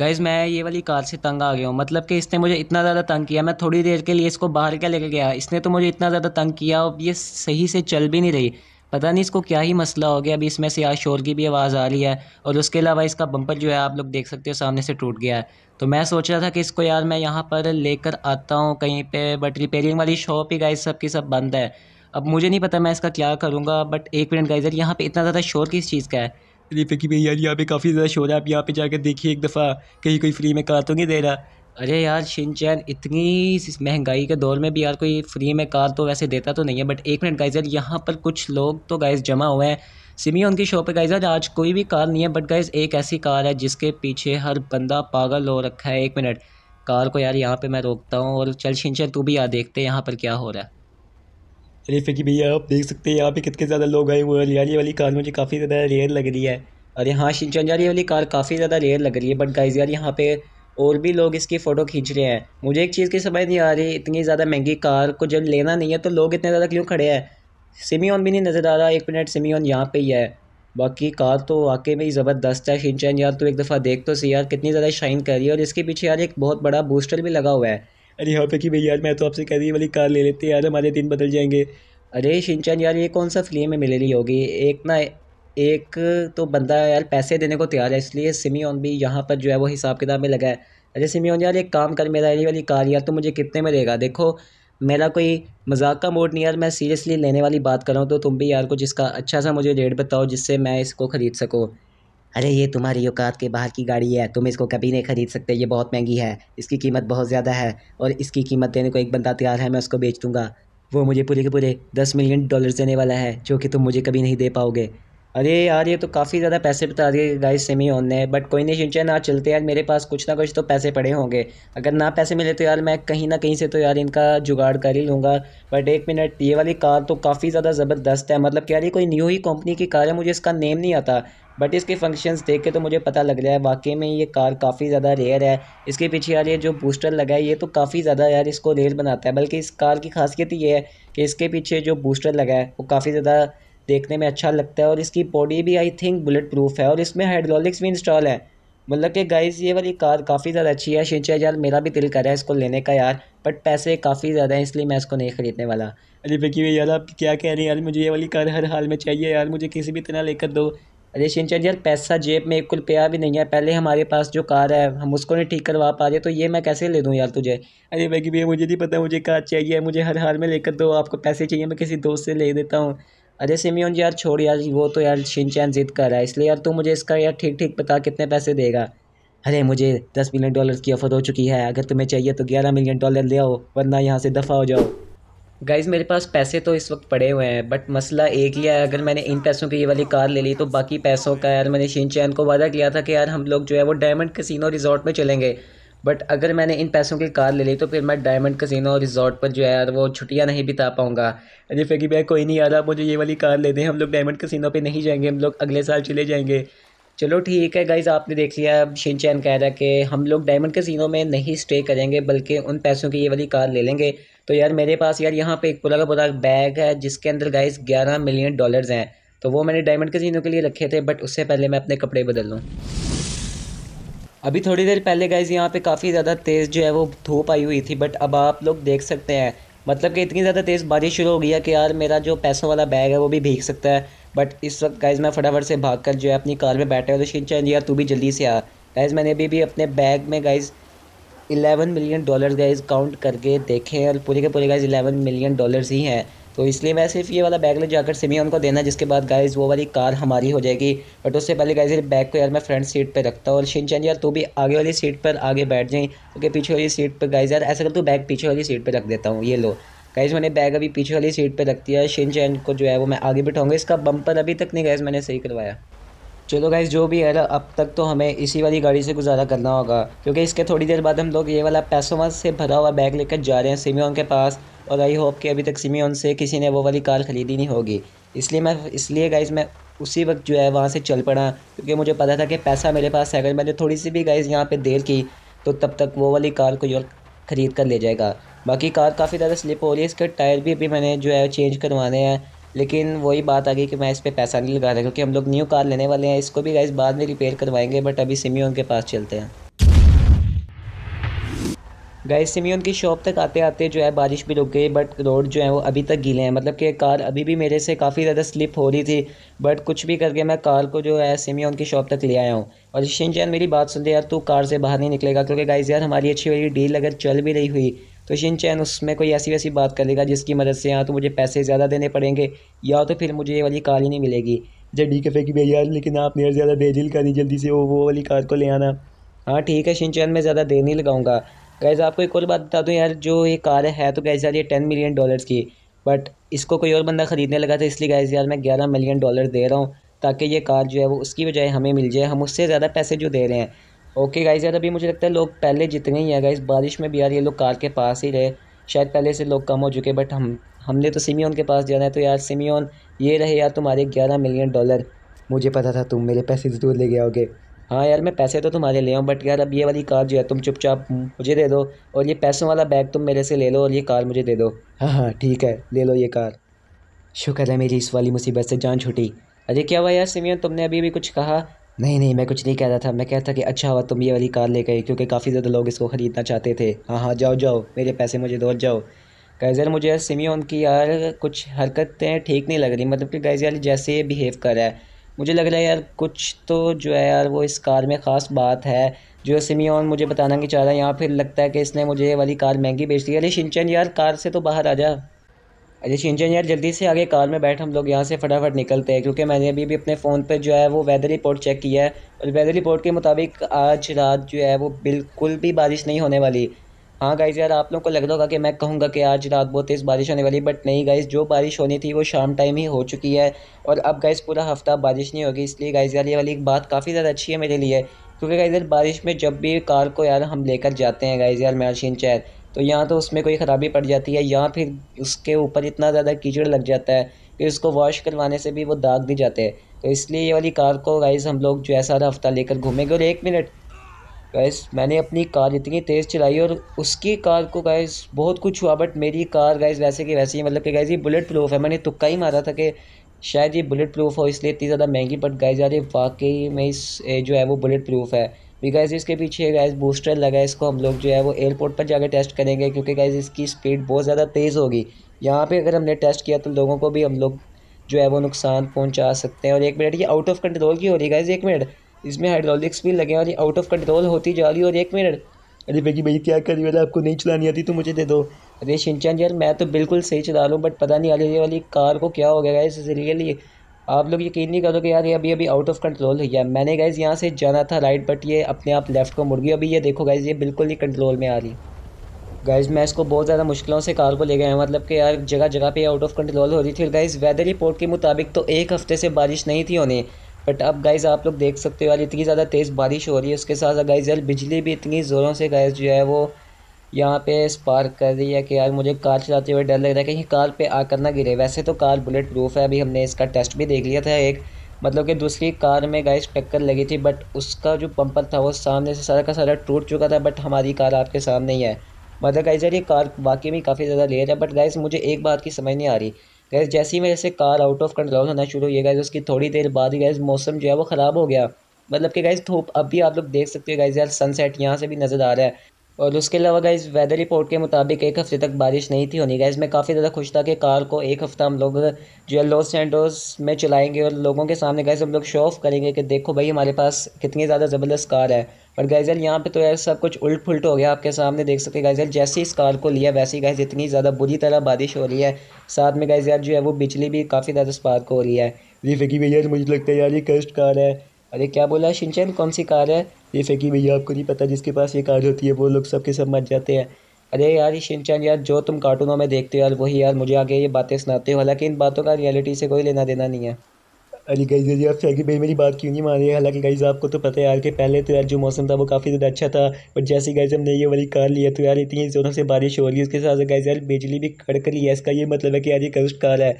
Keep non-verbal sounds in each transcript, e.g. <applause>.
guys मैं ये वाली कार से तंग आ गया हूँ मतलब कि इसने मुझे इतना ज़्यादा तंग किया मैं थोड़ी देर के लिए इसको बाहर क्या लेके गया इसने तो मुझे इतना ज़्यादा तंग किया अब ये सही से चल भी नहीं रही पता नहीं इसको क्या ही मसला हो गया अभी इसमें से आज शोर की भी आवाज़ आ रही है और उसके अलावा इसका बम्पर जो है आप लोग देख सकते हो सामने से टूट गया है तो मैं सोच रहा था कि इसको यार मैं यहाँ पर लेकर आता हूँ कहीं पे बट रिपेयरिंग वाली शॉप ही गाइज सब की सब बंद है अब मुझे नहीं पता मैं इसका क्या करूँगा बट एक मिनट गाइजर यहाँ पर इतना ज़्यादा शोर किस चीज़ का है रिफे की भाई यार यहाँ पे काफ़ी ज़्यादा शोर है आप यहाँ पे जाकर देखिए एक दफ़ा कहीं कोई फ्री में कार तो नहीं दे रहा अरे यार शिनचैन इतनी महंगाई के दौर में भी यार कोई फ्री में कार तो वैसे देता तो नहीं है बट एक मिनट गाइज यार यहाँ पर कुछ लोग तो गाइज जमा हुए हैं सिमी उनकी शॉप पे गाइज यार आज कोई भी कार नहीं है बट गाइज एक ऐसी कार है जिसके पीछे हर बंदा पागल हो रखा है एक मिनट कार को यार यहाँ पर मैं रोकता हूँ और चल शिनचैन तू भी यार देखते हैं यहाँ पर क्या हो रहा है अरे कि भैया आप देख सकते हैं यहाँ पे कितने ज़्यादा लोग आए हुए हैं वाली कार मुझे काफ़ी ज़्यादा रेयर लग रही है अरे हाँ शिनचन वाली कार काफ़ी ज़्यादा रेयर लग रही है बट गाइज यार यहाँ पे और भी लोग इसकी फ़ोटो खींच रहे हैं मुझे एक चीज़ की समझ नहीं आ रही इतनी ज़्यादा महंगी कार को जब लेना नहीं है तो लोग इतने ज़्यादा क्यों खड़े हैं सिमियन भी नहीं नज़र आ रहा एक मिनट सिमियन यहाँ पर ही है बाकी कार तो वाकई में ही ज़बरदस्त है शिनचैन यार तो एक दफ़ा देख तो सी यार कितनी ज़्यादा शाइन कर रही है और इसके पीछे यार एक बहुत बड़ा बूस्टर भी लगा हुआ है अरे यहाँ पे कि भाई यार मैं तो आपसे कह रही वाली कार ले लेते यार हमारे दिन बदल जाएंगे अरे शिनचैन यार ये कौन सा फिल्म में मिल रही होगी एक ना एक तो बंदा यार पैसे देने को तैयार है इसलिए सिमियन भी यहाँ पर जो है वो हिसाब किताब में लगा है अरे सिमियन यार एक काम कर मेरा ये वाली कार यार तो मुझे कितने में देगा देखो मेरा कोई मजाक का मूड नहीं यार मैं सीरियसली लेने वाली बात कर रहा हूँ तो तुम भी यार कुछ इसका अच्छा सा मुझे रेट बताओ जिससे मैं इसको ख़रीद सकूँ अरे ये तुम्हारी औकात के बाहर की गाड़ी है तुम इसको कभी नहीं खरीद सकते ये बहुत महंगी है इसकी कीमत बहुत ज़्यादा है और इसकी कीमत देने को एक बंदा तैयार है मैं उसको बेच दूँगा वो मुझे पूरे के पूरे दस मिलियन डॉलर्स देने वाला है जो कि तुम मुझे कभी नहीं दे पाओगे अरे यार ये तो काफ़ी ज़्यादा पैसे बता दिए गाइस सेमी ऑन ने बट कोई नहीं शिनचैन आज चलते यार मेरे पास कुछ ना कुछ तो पैसे पड़े होंगे अगर ना पैसे मिले तो यार मैं कहीं ना कहीं से तो यार इनका जुगाड़ कर ही लूँगा बट एक मिनट ये वाली कार तो काफ़ी ज़्यादा ज़बरदस्त है मतलब कि यार ये कोई न्यू ही कंपनी की कार है मुझे इसका नेम नहीं आता बट इसके फंक्शंस देख के तो मुझे पता लग रहा है वाकई में ये कार काफ़ी ज़्यादा रेयर है इसके पीछे यार ये जो बूस्टर लगा है ये तो काफ़ी ज़्यादा यार इसको रेयर बनाता है बल्कि इस कार की खासियत ये है कि इसके पीछे जो बूस्टर लगा है वो काफ़ी ज़्यादा देखने में अच्छा लगता है और इसकी बॉडी भी आई थिंक बुलेट प्रूफ है और इसमें हाइड्रोलिक्स भी इंस्टॉल है मतलब कि गाइस ये वाली कार काफ़ी ज़्यादा अच्छी है शिंचा यार मेरा भी दिल कर रहा है इसको लेने का यार बट पैसे काफ़ी ज़्यादा हैं इसलिए मैं इसको नहीं ख़रीदने वाला अरे बकी यार आप क्या कह रहे हैं यार मुझे ये वाली कार हर हाल में चाहिए यार मुझे किसी भी तरह लेकर दो अरे शिनचैन यार पैसा जेब में एक कुल पया भी नहीं है पहले हमारे पास जो कार है हम उसको नहीं ठीक करवा पा रहे तो ये मैं कैसे ले दूँ यार तुझे अरे भाई भैया मुझे नहीं पता मुझे कार चाहिए मुझे हर हाल में लेकर दो आपको पैसे चाहिए मैं किसी दोस्त से ले देता हूँ अरे सिमियोन यार छोड़ यार वो तो यार शिनचैन जिद कर रहा है इसलिए यार तू मुझे इसका यार ठीक ठीक बता कितने पैसे देगा अरे मुझे दस मिलियन डॉलर की ऑफ़र हो चुकी है अगर तुम्हें चाहिए तो ग्यारह मिलियन डॉलर ले आओ वरना यहाँ से दफ़ा हो जाओ गाइज़ मेरे पास पैसे तो इस वक्त पड़े हुए हैं बट मसला एक ही है अगर मैंने इन पैसों की ये वाली कार ले ली तो बाकी पैसों का यार मैंने शिन चैन को वादा किया था कि यार हम लोग जो है वो डायमंड कसिनो रिजॉर्ट में चलेंगे बट अगर मैंने इन पैसों की कार ले ली तो फिर मैं डायमंड कसिनो रिजॉर्ट पर जो है यार वो छुट्टियाँ नहीं बिता पाऊँगा अरे फिर कि भाई कोई नहीं यार रहा मुझे ये वाली कार ले दें हम लोग डायमंड कसिनो पर नहीं जाएंगे हम लोग अगले साल चले जाएंगे चलो ठीक है गाइज़ आपने देख लिया शिनचैन कह रहा है कि हम लोग डायमंड के सीनों में नहीं स्टे करेंगे बल्कि उन पैसों की ये वाली कार ले लेंगे तो यार मेरे पास यार यहाँ पे एक पूरा का पूरा बैग है जिसके अंदर गाइज़ ग्यारह मिलियन डॉलर्स हैं तो वो मैंने डायमंड के सीनों के लिए रखे थे बट उससे पहले मैं अपने कपड़े बदल लूँ अभी थोड़ी देर पहले गाइज़ यहाँ पर काफ़ी ज़्यादा तेज़ जो है वो धूप आई हुई थी बट अब आप लोग देख सकते हैं मतलब कि इतनी ज़्यादा तेज़ बारिश शुरू हो गई है कि यार मेरा जो पैसों वाला बैग है वो भी भीग सकता है बट इस वक्त गाइज़ मैं फटाफट से भाग कर जो है अपनी कार में बैठा हूँ तो शिनचैन यार तू भी जल्दी से आ गाइज़ मैंने अभी भी अपने बैग में guys eleven million dollars guys count करके हैं और पूरे के पूरे गाइज इलेवन मिलियन डॉलर्स ही हैं तो इसलिए मैं सिर्फ ये वाला बैग ले जाकर सिमिया उनको देना जिसके बाद गाइज वो वाली कार हमारी हो जाएगी बट उससे पहले गाइज ये बैग को यार मैं फ्रंट सीट पे रखता हूँ और शिनचैन यार तू भी आगे वाली सीट पर आगे बैठ जाए क्योंकि पीछे वाली सीट पर गाइज यार ऐसा कर तू बैग पीछे वाली सीट पर रख देता हूँ ये लो गाइज़ मैंने बैग अभी पीछे वाली सीट पे रख दिया है शिन चैन को जो है वो मैं आगे बिठाऊंगा इसका बम्पर अभी तक नहीं गाइज मैंने सही करवाया चलो गाइज जो भी है ना अब तक तो हमें इसी वाली गाड़ी से गुजारा करना होगा क्योंकि इसके थोड़ी देर बाद हम लोग ये वाला पैसों से भरा हुआ बैग लेकर जा रहे हैं सिमियन के पास और आई होप कि अभी तक सिमियन से किसी ने वो वाली कार ख़रीदी नहीं होगी इसलिए मैं इसलिए गाइज़ मैं उसी वक्त जो है वहाँ से चल पड़ा क्योंकि मुझे पता था कि पैसा मेरे पास है अगर मैंने थोड़ी सी भी गाइज़ यहाँ पर देर की तो तब तक वो वाली कार को ख़रीद कर ले जाएगा बाकी कार काफ़ी ज़्यादा स्लिप हो रही है इसके टायर भी अभी मैंने जो है चेंज करवाने हैं लेकिन वही बात आ गई कि मैं इस पर पैसा नहीं लगा रहा क्योंकि हम लोग न्यू कार लेने वाले हैं इसको भी गाइस बाद में रिपेयर करवाएंगे बट अभी सिमियन के पास चलते हैं गाइस सिमियन की शॉप तक आते आते जो है बारिश भी रुक गई बट रोड जो है वो अभी तक गीले हैं मतलब कि कार अभी भी मेरे से काफ़ी ज़्यादा स्लिप हो रही थी बट कुछ भी करके मैं कार को जो है सिमियन की शॉप तक ले आया हूँ और शिनचैन मेरी बात सुन दे यार तू कार से बाहर नहीं निकलेगा क्योंकि गाइज यार हमारी अच्छी वाली डील अगर चल भी रही हुई तो शिन चैन उसमें कोई ऐसी वैसी बात करेगा जिसकी मदद से या तो मुझे पैसे ज़्यादा देने पड़ेंगे या तो फिर मुझे ये वाली कार ही नहीं मिलेगी अच्छा ठीक है की भैया लेकिन आप मेरे ज़्यादा बेजिल करी जल्दी से वो वो वाली कार को ले आना हाँ ठीक है शिन चैन मैं ज़्यादा देर नहीं लगाऊंगा गैज़ आपको एक और बात बता दूँ यार जो ये कार है तो गैज़ यार ये टेन मिलियन डॉलर्स की बट इसको कोई और बंदा ख़रीदने लगा था तो इसलिए गैज़ यार मैं ग्यारह मिलियन डॉलर दे रहा हूँ ताकि ये कार जो है वो उसकी बजाय हमें मिल जाए हम उससे ज़्यादा पैसे जो दे रहे हैं ओके गाइज़ यार अभी मुझे लगता है लोग पहले जितने ही है गाइज़ बारिश में भी यार ये लोग कार के पास ही रहे शायद पहले से लोग कम हो चुके बट हम हमने तो सिमियन के पास जाना है तो यार सिमियन ये रहे यार तुम्हारे ग्यारह मिलियन डॉलर मुझे पता था तुम मेरे पैसे ज़रूर ले गया होगे हाँ यार मैं पैसे तो तुम्हारे ले आऊँ बट यार अब ये वाली कार जो है तुम चुपचाप मुझे दे दो और ये पैसों वाला बैग तुम मेरे से ले लो और ये कार मुझे दे दो हाँ हाँ ठीक है ले लो ये कार शुक्र है मेरी इस वाली मुसीबत से जान छुटी अरे क्या हुआ यार सिमियन तुमने अभी भी कुछ कहा नहीं नहीं मैं कुछ नहीं कह रहा था मैं कह रहा था कि अच्छा हुआ तुम ये वाली कार ले गए क्योंकि काफ़ी ज़्यादा लोग इसको ख़रीदना चाहते थे हाँ हाँ जाओ जाओ मेरे पैसे मुझे दो जाओ गाइज यार मुझे सिमी की यार कुछ हरकतें ठीक नहीं लग रही मतलब कि गाइज यार जैसे ये बिहेव कर रहा है मुझे लग रहा है यार कुछ तो जो है यार वो इस कार में ख़ास बात है जो सिमियोन मुझे बताना नहीं चाह रहा है यहाँ फिर लगता है कि इसने मुझे ये वाली कार महंगी बेच दी अरे शिनचन यार कार से तो बाहर आ जा अरे शिनचैन यार जल्दी से आगे कार में बैठ हम लोग यहाँ से फटाफट निकलते हैं क्योंकि मैंने अभी भी अपने फ़ोन पर जो है वो वेदर रिपोर्ट चेक किया है और वेदर रिपोर्ट के मुताबिक आज रात जो है वो बिल्कुल भी बारिश नहीं होने वाली हाँ गाइज़ यार आप लोग को लग रहा होगा कि मैं कहूँगा कि आज रात बहुत तेज़ बारिश होने वाली बट नहीं गाइज़ जो बारिश होनी थी वो शाम टाइम ही हो चुकी है और अब गाइज़ पूरा हफ्ता बारिश नहीं होगी इसलिए गाइज़ यार ये वाली एक बात काफ़ी ज़्यादा अच्छी है मेरे लिए क्योंकि गाइज़ यार बारिश में जब भी कार को यार हम लेकर जाते हैं गाइज़ यार मैं आशीन तो यहाँ तो उसमें कोई ख़राबी पड़ जाती है या फिर उसके ऊपर इतना ज़्यादा कीचड़ लग जाता है कि उसको वॉश करवाने से भी वो दाग दी जाते हैं तो इसलिए ये वाली कार को गाइस हम लोग जो है सारा हफ्ता लेकर घूमेंगे और एक मिनट गाइज़ मैंने अपनी कार इतनी तेज़ चलाई और उसकी कार को गाइज़ बहुत कुछ हुआ बट मेरी कार गाइज़ वैसे कि वैसे ही मतलब कि गैस ये बुलेट प्रूफ है मैंने तुक्का ही मारा था कि शायद ये बुलेट प्रूफ हो इसलिए इतनी ज़्यादा महंगी बट गाइज यार वाकई में इस जो है वो बुलेट प्रूफ है बिकॉज इसके पीछे गैस बूस्टर लगा है इसको हम लोग जो है वो एयरपोर्ट पर जाकर टेस्ट करेंगे क्योंकि गैस इसकी स्पीड बहुत ज़्यादा तेज़ होगी यहाँ पे अगर हमने टेस्ट किया तो लोगों को भी हम लोग जो है वो नुकसान पहुँचा सकते हैं और एक मिनट ये आउट ऑफ कंट्रोल की हो रही है गैस एक मिनट इसमें हाइड्रोलिक्स भी लगे और ये आउट ऑफ कंट्रोल होती जा रही है और एक मिनट अरे भाई भाई क्या करी वाले वाला आपको नहीं चलानी आती तो मुझे दे दो अरे शिनचन यार मैं तो बिल्कुल सही चला रहा हूँ बट पता नहीं आ रही वाली कार को क्या हो गया गैस रियली आप लोग यकीन नहीं करोगे यार ये अभी अभी आउट ऑफ कंट्रोल है मैंने गाइज यहाँ से जाना था राइट बट ये अपने आप लेफ्ट को मुड़ गई अभी ये देखो गाइज ये बिल्कुल ही कंट्रोल में आ रही गाइज़ मैं इसको बहुत ज़्यादा मुश्किलों से कार को ले गया मतलब कि यार जगह जगह पे आउट ऑफ कंट्रोल हो रही थी गाइज़ वेदर रिपोर्ट के मुताबिक तो एक हफ्ते से बारिश नहीं थी होने बट अब गाइज़ आप लोग देख सकते हो यार इतनी ज़्यादा तेज़ बारिश हो रही है उसके साथ गाइज़ यार बिजली भी इतनी ज़ोरों से गाइज़ जो है वो यहाँ पे स्पार्क कर रही है कि यार मुझे कार चलाते हुए डर लग रहा है कहीं कार पे आकर ना गिरे वैसे तो कार बुलेट प्रूफ है अभी हमने इसका टेस्ट भी देख लिया था एक मतलब कि दूसरी कार में गाइस टक्कर लगी थी बट उसका जो पंपर था वो सामने से सारा का सारा टूट चुका था बट हमारी कार आपके सामने ही है मतलब गाइस यार ये कार वाकई में काफ़ी ज़्यादा लेट है बट गाइस मुझे एक बात की समझ नहीं आ रही गैस जैसे ही मेरे से कार आउट ऑफ कंट्रोल होना शुरू हुई गैस उसकी थोड़ी देर बाद ही गैस मौसम जो है वो ख़राब हो गया मतलब कि गैस धूप अब भी आप लोग देख सकते हो गाइस यार सनसेट यहाँ से भी नज़र आ रहा है और उसके अलावा गाइज वेदर रिपोर्ट के मुताबिक एक हफ्ते तक बारिश नहीं थी होनी गाइज मैं काफ़ी ज़्यादा खुश था कि कार को एक हफ्ता हम लोग जो है लॉस सैंडोस में चलाएंगे और लोगों के सामने गाइज हम लोग शो ऑफ करेंगे कि देखो भाई हमारे पास कितनी ज़्यादा ज़बरदस्त कार है और गाइजल यहाँ पे तो यार सब कुछ उल्ट पुलट हो गया आपके सामने देख सकते गाइजल जैसे इस कार को लिया वैसे ही गाइज इतनी ज़्यादा बुरी तरह बारिश हो रही है साथ में गाइज यार जो है वो बिजली भी काफ़ी ज़्यादा स्पार्क हो रही है भैया मुझे लगता है यार ये कष्ट कार है अरे क्या बोला शिनचैन कौन सी कार है जैसे कि भैया आपको नहीं पता जिसके पास ये कार होती है वो लोग सब के सब मर जाते हैं अरे यार ये शिनचैन यार जो तुम कार्टूनों में देखते हो यार वही यार मुझे आगे ये बातें सुनाते हो हालांकि इन बातों का रियलिटी से कोई लेना देना नहीं है अरे गई अरे आप सैगी भाई मेरी बात क्यों नहीं मान रही है हालांकि गाइज आपको तो पता है यार के पहले तो यार जो मौसम था वो काफ़ी ज़्यादा अच्छा था बट जैसे गाइज हमने ये वाली कार लिया तो यार इतनी ज़ोरों से बारिश हो रही है उसके साथ गाइज यार बिजली भी कड़क रही है इसका ये मतलब है कि यार ये कस्ट कार है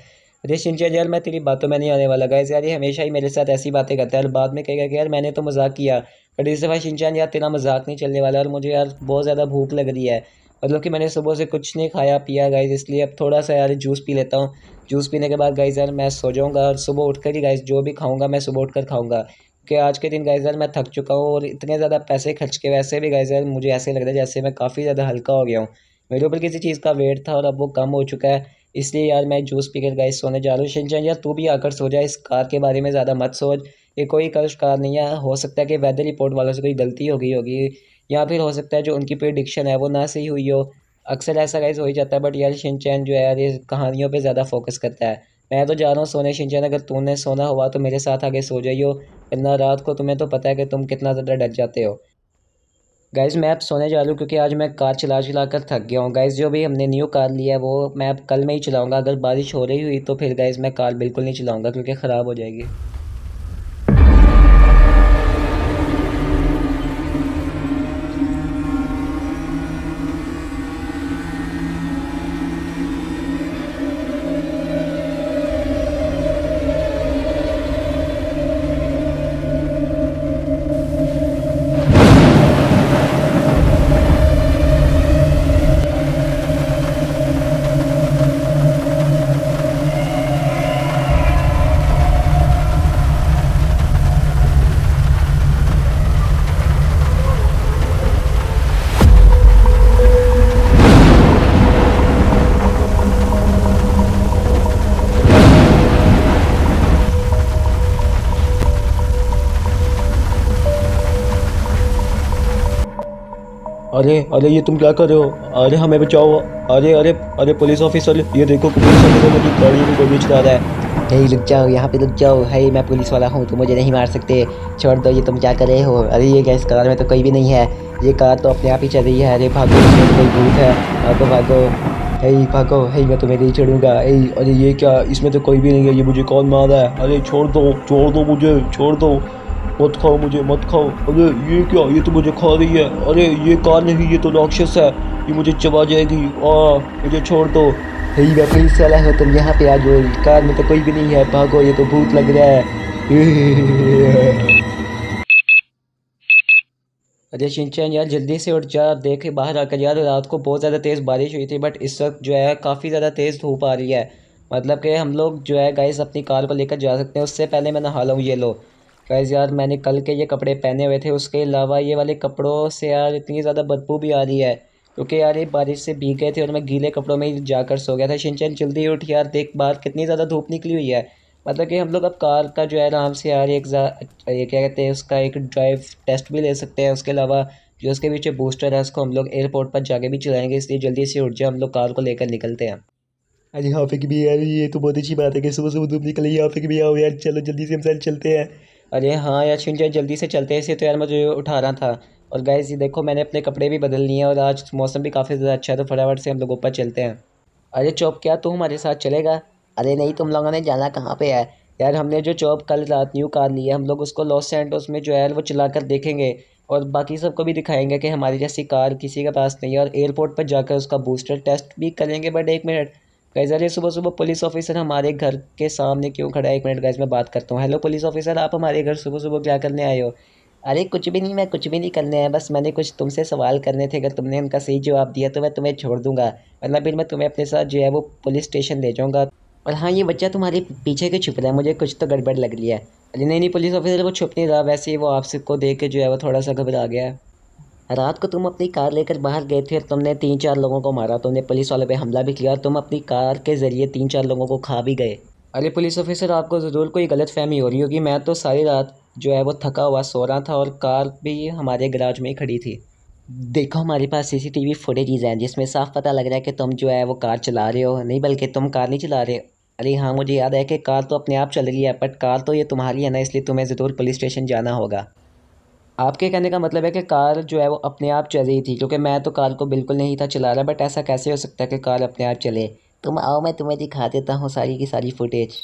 रिश इंजिया यार मैं तेरी बातों में नहीं आने वाला गाइज यार ये हमेशा ही मेरे साथ ऐसी बातें करता है और बाद में कहेगा कि यार मैंने तो मजाक किया बट इस दफ़ा शिनचैन यार तेरा मजाक नहीं चलने वाला और मुझे यार बहुत ज़्यादा भूख लग रही है मतलब कि मैंने सुबह से कुछ नहीं खाया पिया गाइज इसलिए अब थोड़ा सा यार जूस पी लेता हूँ जूस पीने के बाद गाइज यार मैं सो जाऊँगा और सुबह उठ ही गाइज जो भी खाऊँगा मैं सुबह उठ कर क्योंकि आज के दिन गाइज यार मैं थक चुका हूँ और इतने ज़्यादा पैसे खर्च के वैसे भी गाइज यार मुझे ऐसे लग रहा है जैसे मैं काफ़ी ज़्यादा हल्का हो गया हूँ मेरे ऊपर किसी चीज़ का वेट था और अब वो कम हो चुका है इसलिए यार मैं जूस पीकर गाइस सोने जा रहा हूँ शिन यार तू भी आकर सो जा इस कार के बारे में ज़्यादा मत सोच ये कोई कर्ज कार नहीं है हो सकता है कि वेदर रिपोर्ट वालों से कोई गलती हो गई होगी या फिर हो सकता है जो उनकी प्रिडिक्शन है वो ना सही हुई हो अक्सर ऐसा गाइस हो ही जाता है बट यार चैन जो है यार ये कहानियों पर ज़्यादा फोकस करता है मैं तो जा रहा हूँ सोने शिनचैन अगर तूने सोना हुआ तो मेरे साथ आगे सो जाइयो इतना रात को तुम्हें तो पता है कि तुम कितना ज़्यादा डर जाते हो गाइज़ मैं अब सोने जा रहा हूँ क्योंकि आज मैं कार चला चला कर थक गया हूँ गाइज़ जो भी हमने न्यू कार लिया है वो मैं अब कल में ही चलाऊँगा अगर बारिश हो रही हुई तो फिर गाइज़ मैं कार बिल्कुल नहीं चलाऊँगा क्योंकि ख़राब हो जाएगी अरे अरे ये तुम क्या कर रहे हो अरे हमें बचाओ अरे अरे अरे पुलिस ऑफिसर ये देखो पुलिस ऑफिसर मेरी गाड़ी में कोई रहा है नहीं रुक जाओ यहाँ पे रुक जाओ है मैं पुलिस वाला हूँ तो मुझे नहीं मार सकते छोड़ दो ये तुम क्या कर रहे हो अरे ये क्या इस कार में तो कोई भी नहीं है ये कार तो अपने आप ही चल रही है अरे भागो तो कोई भूत है भागो भागो हे भागो हे मैं तुम्हें नहीं छोड़ूंगा हे अरे ये क्या इसमें तो कोई भी नहीं है ये मुझे कौन मार रहा है अरे छोड़ दो छोड़ दो मुझे छोड़ दो मत खाओ मुझे मत खाओ अरे ये क्या ये तो मुझे खा रही है अरे ये कार नहीं ये तो राक्षस है ये मुझे चबा जाएगी आ हाँ, मुझे छोड़ दो हे भाई सलाह हो तुम यहाँ पे आ जाओ कार में तो कोई भी नहीं है भागो ये तो भूत लग रहा है <laughs> अरे शिनचैन यार जल्दी से उठ जा देख बाहर आकर यार रात को बहुत ज़्यादा तेज़ बारिश हुई थी बट इस वक्त जो है काफ़ी ज़्यादा तेज़ धूप आ रही है मतलब कि हम लोग जो है गाइस अपनी कार को लेकर जा सकते हैं उससे पहले मैं नहा लूँ ये लो गाइज़ यार मैंने कल के ये कपड़े पहने हुए थे उसके अलावा ये वाले कपड़ों से यार इतनी ज़्यादा बदबू भी आ रही है क्योंकि यार ये बारिश से भीग गए थे और मैं गीले कपड़ों में ही जाकर सो गया था शिनचैन जल्दी उठ यार देख बाहर कितनी ज़्यादा धूप निकली हुई है मतलब कि हम लोग अब कार का जो है आराम से यार एक ये क्या कहते हैं उसका एक ड्राइव टेस्ट भी ले सकते हैं उसके अलावा जो उसके पीछे बूस्टर है उसको हम लोग एयरपोर्ट पर जाके भी चलाएंगे इसलिए जल्दी से उठ जाए हम लोग कार को लेकर निकलते हैं अरे हाफिक भी यार ये तो बहुत अच्छी बात है कि सुबह सुबह धूप निकली हाफिक भी आओ यार चलो जल्दी से हम सारे चलते हैं अरे हाँ यार छिंज जल्दी से चलते हैं इसे तो यार मुझे उठा रहा था और गाइज़ ये देखो मैंने अपने कपड़े भी बदल लिए हैं और आज मौसम भी काफ़ी ज़्यादा अच्छा है तो फटाफट से हम लोग ऊपर चलते हैं अरे चौप क्या तू हमारे साथ चलेगा अरे नहीं तुम लोगों ने जाना कहाँ पर है यार हमने जो चौप कल रात न्यू कार ली है हम लोग उसको लॉस सैंटोस उसमें जो है वो चला कर देखेंगे और बाकी सबको भी दिखाएंगे कि हमारी जैसी कार किसी के पास नहीं है और एयरपोर्ट पर जाकर उसका बूस्टर टेस्ट भी करेंगे बट एक मिनट गाइज अरे सुबह सुबह पुलिस ऑफिसर हमारे घर के सामने क्यों खड़ा है एक मिनट गाइज मैं बात करता हूँ हेलो पुलिस ऑफिसर आप हमारे घर सुबह सुबह क्या करने आए हो अरे कुछ भी नहीं मैं कुछ भी नहीं करने आया बस मैंने कुछ तुमसे सवाल करने थे अगर तुमने उनका सही जवाब दिया तो मैं तुम्हें छोड़ दूंगा वरना फिर मैं तुम्हें अपने साथ जो है वो पुलिस स्टेशन ले जाऊँगा और हाँ ये बच्चा तुम्हारे पीछे के छुप रहा है मुझे कुछ तो गड़बड़ लग रही है अरे नहीं नहीं पुलिस ऑफिसर को छुप नहीं रहा वैसे ही वो आपसे को देख के जो है वो थोड़ा सा घबरा गया रात को तुम अपनी कार लेकर बाहर गए थे और तुमने तीन चार लोगों को मारा तुमने पुलिस वाले पे हमला भी किया और तुम अपनी कार के ज़रिए तीन चार लोगों को खा भी गए अरे पुलिस ऑफिसर आपको ज़रूर कोई गलत फहमी हो रही होगी मैं तो सारी रात जो है वो थका हुआ सो रहा था और कार भी हमारे गराज में ही खड़ी थी देखो हमारे पास सीसीटीवी फुटेजेज हैं जिसमें साफ पता लग रहा है कि तुम जो है वो कार चला रहे हो नहीं बल्कि तुम कार नहीं चला रहे अरे हाँ मुझे याद है कि कार तो अपने आप चल रही है बट कार तो ये तुम्हारी है ना इसलिए तुम्हें ज़रूर पुलिस स्टेशन जाना होगा आपके कहने का मतलब है कि कार जो है वो अपने आप चल रही थी क्योंकि मैं तो कार को बिल्कुल नहीं था चला रहा बट ऐसा कैसे हो सकता है कि कार अपने आप चले तुम आओ मैं तुम्हें दिखा देता हूँ सारी की सारी फुटेज